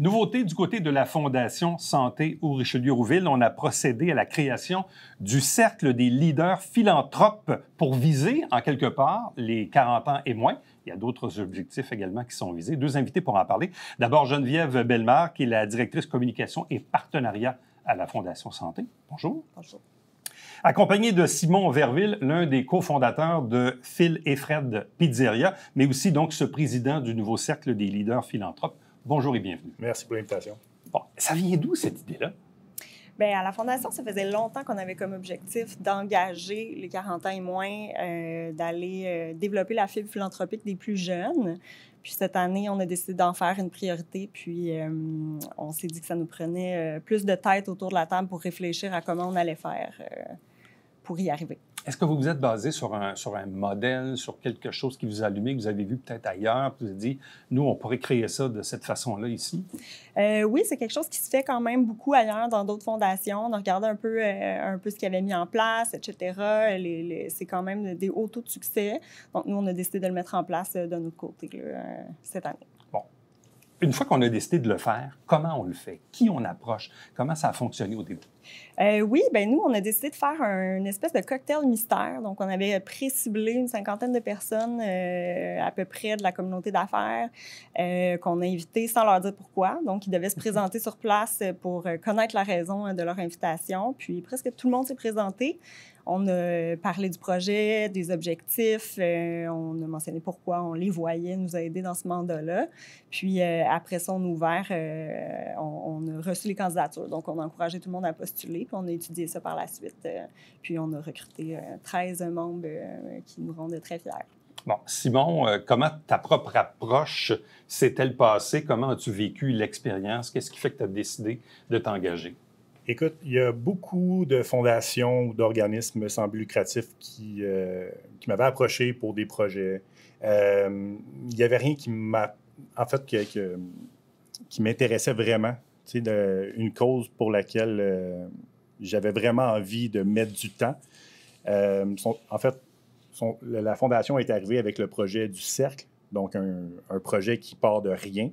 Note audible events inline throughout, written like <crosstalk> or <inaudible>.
Nouveauté du côté de la Fondation Santé ou Richelieu-Rouville, on a procédé à la création du cercle des leaders philanthropes pour viser, en quelque part, les 40 ans et moins. Il y a d'autres objectifs également qui sont visés. Deux invités pour en parler. D'abord, Geneviève Bellemare, qui est la directrice communication et partenariat à la Fondation Santé. Bonjour. Bonjour. Accompagné de Simon Verville, l'un des cofondateurs de Phil et Fred Pizzeria, mais aussi donc ce président du nouveau cercle des leaders philanthropes bonjour et bienvenue. Merci pour l'invitation. Bon, ça vient d'où cette idée-là? Bien, à la Fondation, ça faisait longtemps qu'on avait comme objectif d'engager les 40 ans et moins, euh, d'aller euh, développer la fibre philanthropique des plus jeunes. Puis cette année, on a décidé d'en faire une priorité. Puis euh, on s'est dit que ça nous prenait plus de tête autour de la table pour réfléchir à comment on allait faire y arriver. Est-ce que vous vous êtes basé sur un, sur un modèle, sur quelque chose qui vous a que vous avez vu peut-être ailleurs, puis vous avez dit, nous, on pourrait créer ça de cette façon-là ici? Euh, oui, c'est quelque chose qui se fait quand même beaucoup ailleurs dans d'autres fondations, On regarder un peu, euh, un peu ce qu'elle avait mis en place, etc. c'est quand même des hauts taux de succès. Donc, nous, on a décidé de le mettre en place euh, de notre côté cette année une fois qu'on a décidé de le faire, comment on le fait? Qui on approche? Comment ça a fonctionné au début? Euh, oui, ben nous, on a décidé de faire une espèce de cocktail mystère. Donc, on avait pré-ciblé une cinquantaine de personnes euh, à peu près de la communauté d'affaires euh, qu'on a invitées sans leur dire pourquoi. Donc, ils devaient se <laughs> présenter sur place pour connaître la raison de leur invitation. Puis, presque tout le monde s'est présenté. On a parlé du projet, des objectifs, euh, on a mentionné pourquoi on les voyait nous a aider dans ce mandat-là. Puis euh, après son ouvert, euh, on, a reçu les candidatures. Donc, on a encouragé tout le monde à postuler, puis on a étudié ça par la suite. puis on a recruté 13 membres qui nous rendent très fiers. Bon, Simon, comment ta propre approche s'est-elle passée? Comment as-tu vécu l'expérience? Qu'est-ce qui fait que tu as décidé de t'engager? Écoute, il y a beaucoup de fondations ou d'organismes sans but lucratif qui, euh, qui m'avaient approché pour des projets. Euh, il n'y avait rien qui m'a en fait qui m'intéressait vraiment. De, une cause pour laquelle euh, j'avais vraiment envie de mettre du temps. en fait, la fondation est arrivée avec le projet du cercle, donc un, projet qui part de rien,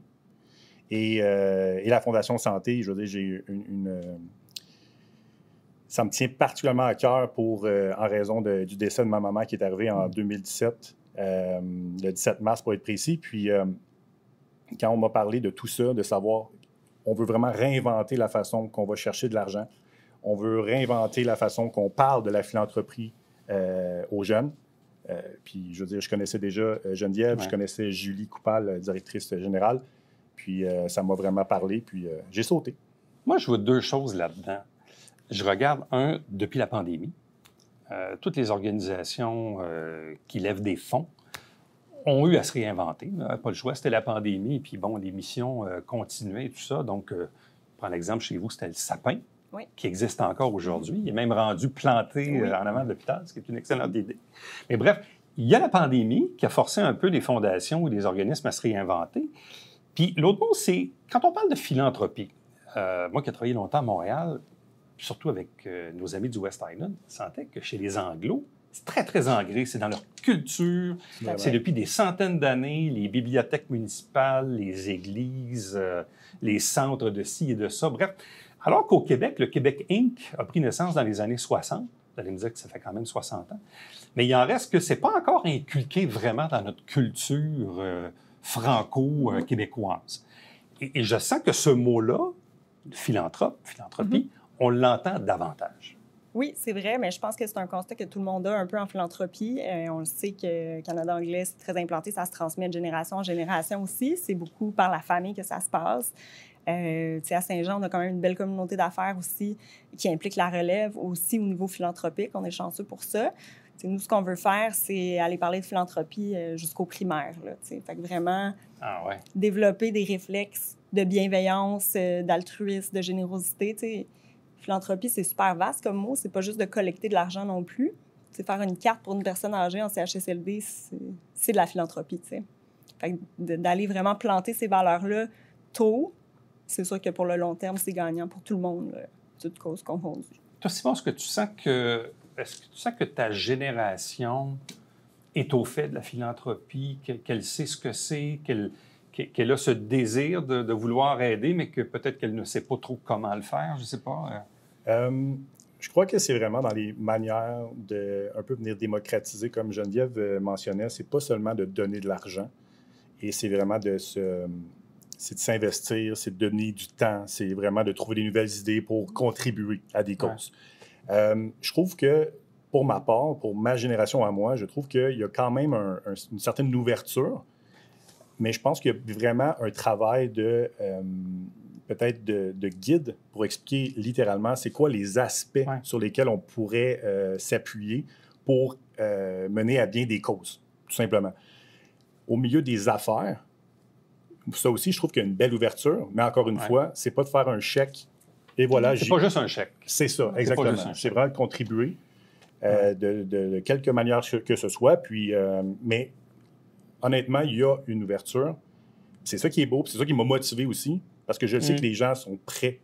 et, la Fondation Santé, je veux dire, j'ai une, ça me tient particulièrement à cœur pour, euh, en raison du décès de ma maman qui est arrivé en 2017, mm. euh, le 17 mars pour être précis. Puis, euh, quand on m'a parlé de tout ça, de savoir, on veut vraiment réinventer la façon qu'on va chercher de l'argent. On veut réinventer la façon qu'on parle de la philanthropie aux jeunes. puis, je veux dire, je connaissais déjà Geneviève, je connaissais Julie Coupal, directrice générale. Puis, ça m'a vraiment parlé. Puis, j'ai sauté. Moi, je vois deux choses là-dedans je regarde, un, depuis la pandémie, euh, toutes les organisations euh, qui lèvent des fonds ont eu à se réinventer. pas le choix, c'était la pandémie, puis bon, les missions euh, continuaient et tout ça. Donc, prends l'exemple chez vous, c'était le sapin, qui existe encore aujourd'hui. Il est même rendu planté en avant de l'hôpital, ce qui est une excellente idée. Mais bref, il y a la pandémie qui a forcé un peu des fondations ou des organismes à se réinventer. Puis l'autre mot, c'est quand on parle de philanthropie, moi qui ai travaillé longtemps à Montréal, surtout avec euh, nos amis du West Island, sentait que chez les Anglos, c'est très, très ancré. C'est dans leur culture. C'est depuis des centaines d'années, les bibliothèques municipales, les églises, euh, les centres de ci et de ça. Bref, alors qu'au Québec, le Québec Inc. a pris naissance dans les années 60. Vous allez me dire que ça fait quand même 60 ans. Mais il en reste que c'est pas encore inculqué vraiment dans notre culture euh, franco-québécoise. Et, je sens que ce mot-là, philanthrope, philanthropie, mm-hmm on l'entend davantage. Oui, c'est vrai, mais je pense que c'est un constat que tout le monde a un peu en philanthropie. Euh, on le sait que le Canada anglais, c'est très implanté, ça se transmet de génération en génération aussi. C'est beaucoup par la famille que ça se passe. Euh, à Saint-Jean, on a quand même une belle communauté d'affaires aussi qui implique la relève aussi au niveau philanthropique. On est chanceux pour ça. nous, ce qu'on veut faire, c'est aller parler de philanthropie euh, jusqu'au primaire. fait que vraiment ah, développer des réflexes de bienveillance, euh, d'altruisme, de générosité. Philanthropie, c'est super vaste comme mot. C'est pas juste de collecter de l'argent non plus. C'est faire une carte pour une personne âgée en CHSLD, c'est de la philanthropie, tu sais. d'aller vraiment planter ces valeurs-là tôt, c'est sûr que pour le long terme, c'est gagnant pour tout le monde, là, toute cause confondue. Toi, Simon, est-ce que tu sens que, que tu que ta génération est au fait de la philanthropie, qu'elle sait ce que c'est, qu'elle a ce désir de, de, vouloir aider, mais que peut-être qu'elle ne sait pas trop comment le faire, je ne sais pas. Euh. Euh, je crois que c'est vraiment dans les manières de un peu venir démocratiser, comme Geneviève euh, mentionnait, c'est pas seulement de donner de l'argent, et c'est vraiment de se de s'investir, c'est de donner du temps, c'est vraiment de trouver des nouvelles idées pour contribuer à des causes. Euh, je trouve que, pour ma part, pour ma génération à moi, je trouve qu'il y a quand même une certaine ouverture, mais je pense qu'il y a vraiment un travail de, peut-être de, guide pour expliquer littéralement c'est quoi les aspects sur lesquels on pourrait euh, s'appuyer pour euh, mener à bien des causes, tout simplement. Au milieu des affaires, ça aussi, je trouve qu'il y a une belle ouverture, mais encore une fois, c'est pas de faire un chèque et voilà. C'est pas juste un chèque. C'est ça, exactement. C'est vraiment de contribuer euh, de, quelque manière que ce soit. Puis, mais honnêtement, il y a une ouverture. C'est ça qui est beau, c'est ça qui m'a motivé aussi. Parce que je sais mm. que les gens sont prêts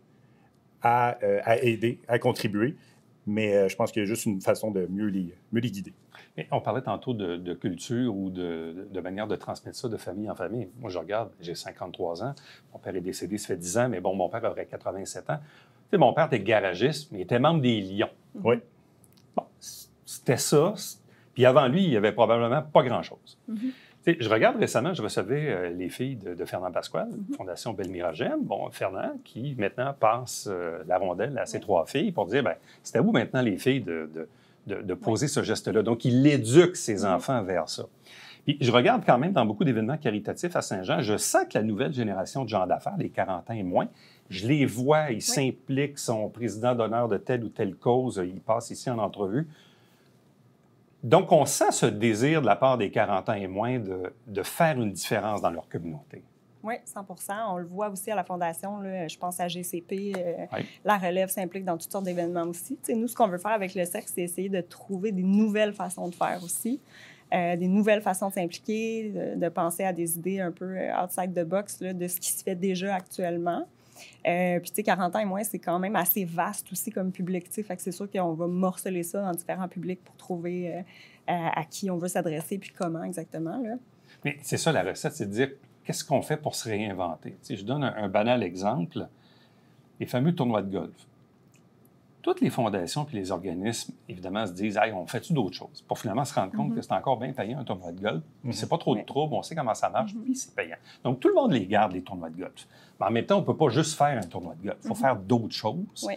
à, euh, à aider, à contribuer, mais euh, je pense qu'il y a juste une façon de mieux les, mieux guider. on parlait tantôt de, culture ou de, manière de transmettre ça de famille en famille. Moi, je regarde, j'ai 53 ans. Mon père est décédé, ça fait 10 ans, mais bon, mon père avait 87 ans. Tu sais, mon père était garagiste, mais il était membre des Lions. Mm. Oui. Bon, c'était ça. Puis avant lui, il n'y avait probablement pas grand-chose. Mm-hmm je regarde récemment, je recevais euh, les filles de, Fernand Pasquale, mhm. Fondation Fondation Bon, Fernand, qui maintenant passe euh, la rondelle à ses trois filles pour dire c'est à vous maintenant, les filles, de, poser ce geste-là. Donc, il éduque ses mhm. enfants vers ça. Puis, je regarde quand même dans beaucoup d'événements caritatifs à Saint-Jean, je sens que la nouvelle génération de gens d'affaires, les 40 ans et moins, je les vois, ils s'impliquent, sont président d'honneur de telle ou telle cause, il passe ici en entrevue. Donc, on sent ce désir de la part des 40 ans et moins de, faire une différence dans leur communauté. Oui, 100 On le voit aussi à la Fondation. je pense à GCP. Euh, la relève s'implique dans toutes sortes d'événements aussi. nous, ce qu'on veut faire avec le sexe, c'est essayer de trouver des nouvelles façons de faire aussi, euh, des nouvelles façons de s'impliquer, de, penser à des idées un peu euh, outside the box de ce qui se fait déjà actuellement. Euh, puis, tu sais, 40 ans et moins, c'est quand même assez vaste aussi comme public. Tu sais, fait que c'est sûr qu'on va morceler ça dans différents publics pour trouver euh, à, qui on veut s'adresser puis comment exactement. Là. Mais c'est ça la recette, c'est de dire qu'est-ce qu'on fait pour se réinventer. Tu sais, je donne un, un banal exemple les fameux tournois de golf toutes les fondations puis les organismes, évidemment, se disent hey, on fait-tu d'autres choses Pour finalement se rendre compte mhm. que c'est encore bien payant un tournoi de golf. Mais mhm. C'est pas trop de troubles, on sait comment ça marche, mhm. puis c'est payant. Donc, tout le monde les garde, les tournois de golf. Mais en même temps, on peut pas juste faire un tournoi de golf. Il faut faire d'autres choses.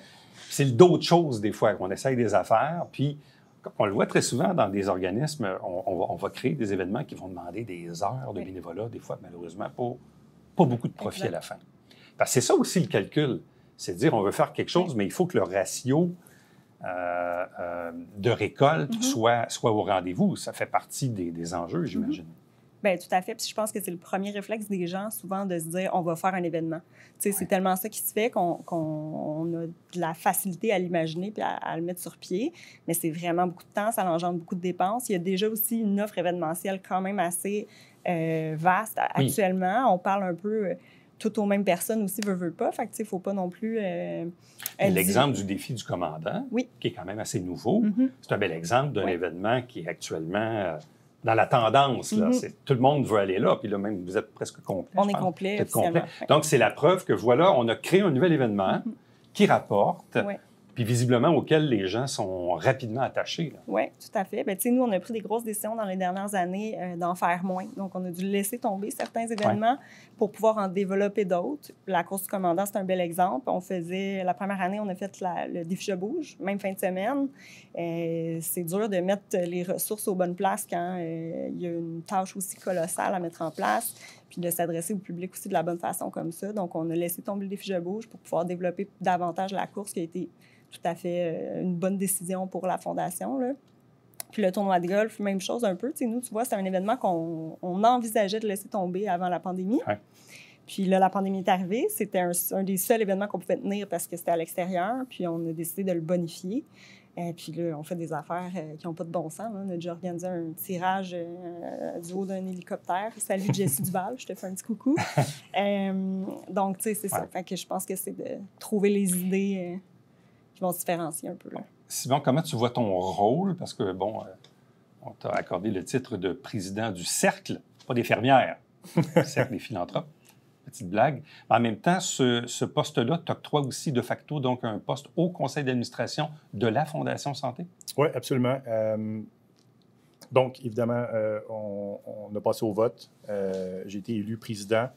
C'est d'autres choses, des fois, qu'on essaye des affaires, puis. On le voit très souvent dans des organismes, on, va, créer des événements qui vont demander des heures de bénévolat, des fois, malheureusement, pour pas beaucoup de profit à la fin. Parce que c'est ça aussi le calcul c'est de dire, on veut faire quelque chose, mais il faut que le ratio euh, euh, de récolte mm-hmm. soit, soit au rendez-vous. Ça fait partie des, enjeux, mm-hmm. j'imagine. Mm Bien, tout à fait. Puis je pense que c'est le premier réflexe des gens, souvent, de se dire on va faire un événement. sais, C'est tellement ça qui se fait qu'on a de la facilité à l'imaginer puis à, le mettre sur pied. Mais c'est vraiment beaucoup de temps, ça engendre beaucoup de dépenses. Il y a déjà aussi une offre événementielle quand même assez euh, vaste actuellement. On parle un peu toutes aux mêmes personnes aussi, veut, veut pas. Fait que, tu sais, faut pas non plus. Euh, euh, l'exemple du défi du commandant, qui est quand même assez nouveau, mm-hmm. c'est un bel exemple d'un événement qui est actuellement. Euh, dans la tendance. Mm-hmm. Tout le monde veut aller là, puis là même, vous êtes presque complet. On est complet, Donc, c'est la preuve que voilà, on a créé un nouvel événement mm-hmm. qui rapporte puis visiblement auxquels les gens sont rapidement attachés. Oui, tout à fait. Ben, sais nous, on a pris des grosses décisions dans les dernières années euh, d'en faire moins. Donc, on a dû laisser tomber certains événements pour pouvoir en développer d'autres. La course du commandant, c'est un bel exemple. On faisait, la première année, on a fait le défi Je bouge, même fin de semaine. Euh, c'est dur de mettre les ressources aux bonnes places quand euh, il y a une tâche aussi colossale à mettre en place de s'adresser au public aussi de la bonne façon comme ça. Donc, on a laissé tomber les fiches de bouche pour pouvoir développer davantage la course qui a été tout à fait euh, une bonne décision pour la fondation. Là. Puis le tournoi de golf, même chose un peu. nous, tu vois, c'est un événement qu'on envisageait de laisser tomber avant la pandémie. Puis là, la pandémie est arrivée. C'était un, un des seuls événements qu'on pouvait tenir parce que c'était à l'extérieur. Puis on a décidé de le bonifier. Euh, puis là, on fait des affaires euh, qui n'ont pas de bon sens. Hein. On a déjà organisé un tirage euh, du haut d'un hélicoptère. Salut Jessie <laughs> Duval, je te fais un petit coucou. <laughs> donc, tu sais, c'est ça. Fait que je pense que c'est de trouver les idées qui vont se différencier un peu. Simon, comment tu vois ton rôle? Parce que, bon, on t'a accordé le titre de président du cercle, pas des fermières, <laughs> cercle des philanthropes petite blague. en même temps, ce, poste-là t'octroie aussi de facto donc un poste au conseil d'administration de la Fondation Santé. Oui, absolument. Euh, donc, évidemment, euh, on, a passé au vote. Euh, j'ai été élu président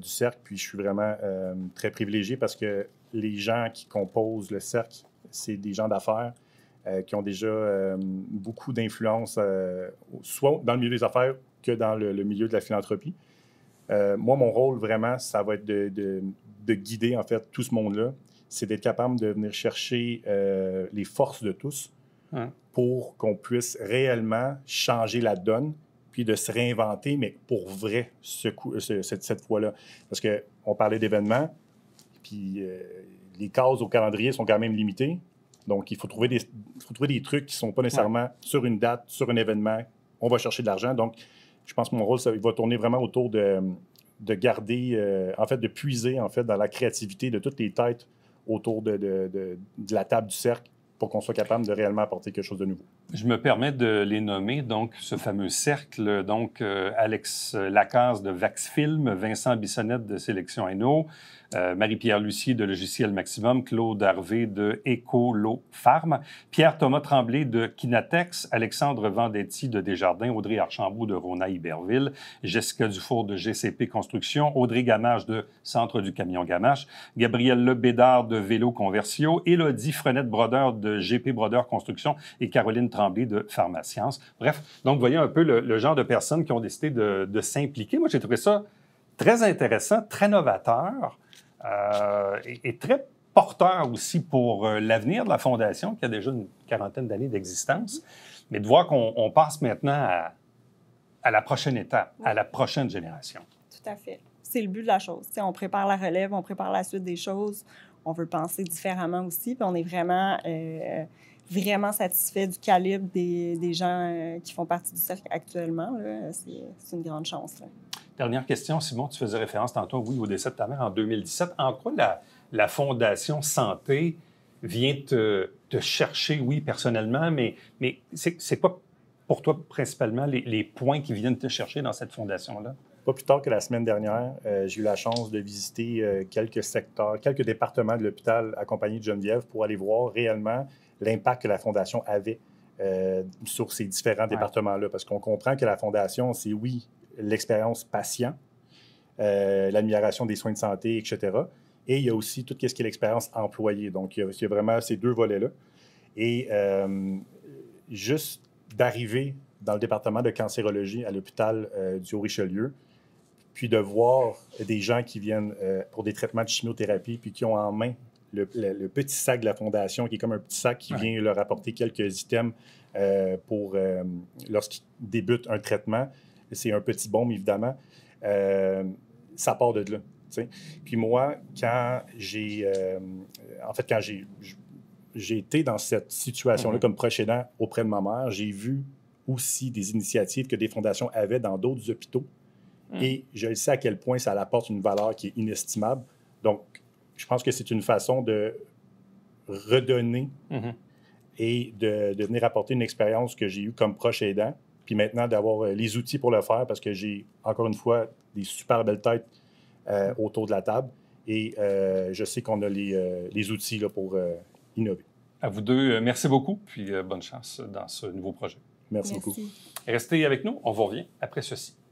du cercle, puis je suis vraiment très privilégié parce que les gens qui composent le cercle, c'est des gens d'affaires. qui ont déjà beaucoup d'influence, soit dans le milieu des affaires que dans le milieu de la philanthropie. Euh, moi, mon rôle vraiment, ça va être de, guider en fait tout ce monde-là. C'est d'être capable de venir chercher euh, les forces de tous pour qu'on puisse réellement changer la donne, puis de se réinventer, mais pour vrai cette, fois-là. Parce qu'on parlait d'événements, puis euh, les cases au calendrier sont quand même limitées. Donc, il faut trouver des, trucs qui ne sont pas nécessairement sur une date, sur un événement. On va chercher de l'argent. Donc, je pense que mon rôle, ça va tourner vraiment autour de, garder, euh, en fait, de puiser, en fait, dans la créativité de toutes les têtes autour de la table du cercle pour qu'on soit capable de réellement apporter quelque chose de nouveau. Je me permets de les nommer, donc ce fameux cercle, donc euh, Alex Lacasse de Vaxfilm, Vincent Bissonnette de Sélection Hainaut, euh, Marie-Pierre Lucie de Logiciel Maximum, Claude Harvé de Ecolo Farm, Pierre-Thomas Tremblay de Kinatex, Alexandre Vendetti de Desjardins, Audrey Archambault de Rona Iberville, Jessica Dufour de GCP Construction, Audrey Gamache de Centre du Camion Gamache, Gabriel Lebédard de Vélo Conversio, Élodie Frenette-Brodeur de GP Brodeur Construction et Caroline Tremblay de Pharmascience. Bref, donc, vous voyez un peu le, genre de personnes qui ont décidé de, s'impliquer. Moi, j'ai trouvé ça très intéressant, très novateur euh, et, très porteur aussi pour euh, l'avenir de la Fondation, qui a déjà une quarantaine d'années d'existence. Mais de voir qu'on passe maintenant à, la prochaine étape, à la prochaine génération. Tout à fait. C'est le but de la chose. on prépare la relève, on prépare la suite des choses on veut penser différemment aussi. Puis on est vraiment euh, vraiment satisfait du calibre des, des gens euh, qui font partie du cercle actuellement. C'est une grande chance. Dernière question, Simon, tu faisais référence tantôt, oui, au décès de ta mère en 2017. En quoi la, la Fondation Santé vient te, chercher, oui, personnellement, mais, mais c'est pas pour toi principalement les, les, points qui viennent te chercher dans cette fondation-là? Pas plus tard que la semaine dernière, euh, j'ai eu la chance de visiter euh, quelques secteurs, quelques départements de l'hôpital accompagné de Geneviève pour aller voir réellement l'impact que la Fondation avait euh, sur ces différents départements-là. Parce qu'on comprend que la Fondation, c'est oui, l'expérience patient, euh, l'amélioration des soins de santé, etc. Et il y a aussi tout ce qui est l'expérience employée. Donc, il y, a, vraiment ces deux volets-là. Et euh, juste d'arriver dans le département de cancérologie à l'hôpital du Haut-Richelieu, puis de voir des gens qui viennent pour des traitements de chimiothérapie, puis qui ont en main le, petit sac de la fondation, qui est comme un petit sac qui vient leur apporter quelques items euh, pour euh, lorsqu'ils débutent un traitement. C'est un petit bombe, évidemment. Euh, ça part de là. Puis moi, quand j'ai. en fait, quand j'ai. J'ai été dans cette situation-là mhm. comme proche auprès de ma mère. J'ai vu aussi des initiatives que des fondations avaient dans d'autres hôpitaux. Hein. Et je sais à quel point ça apporte une valeur qui est inestimable. Donc, je pense que c'est une façon de redonner mm-hmm. et de, venir apporter une expérience que j'ai eue comme proche aidant, puis maintenant d'avoir euh, les outils pour le faire parce que j'ai, encore une fois, des super belles têtes euh, autour de la table et euh, je sais qu'on a les, outils là, pour innover. À vous deux, merci beaucoup, puis bonne chance dans ce nouveau projet. Merci, beaucoup. Restez avec nous, on vous revient après ceci.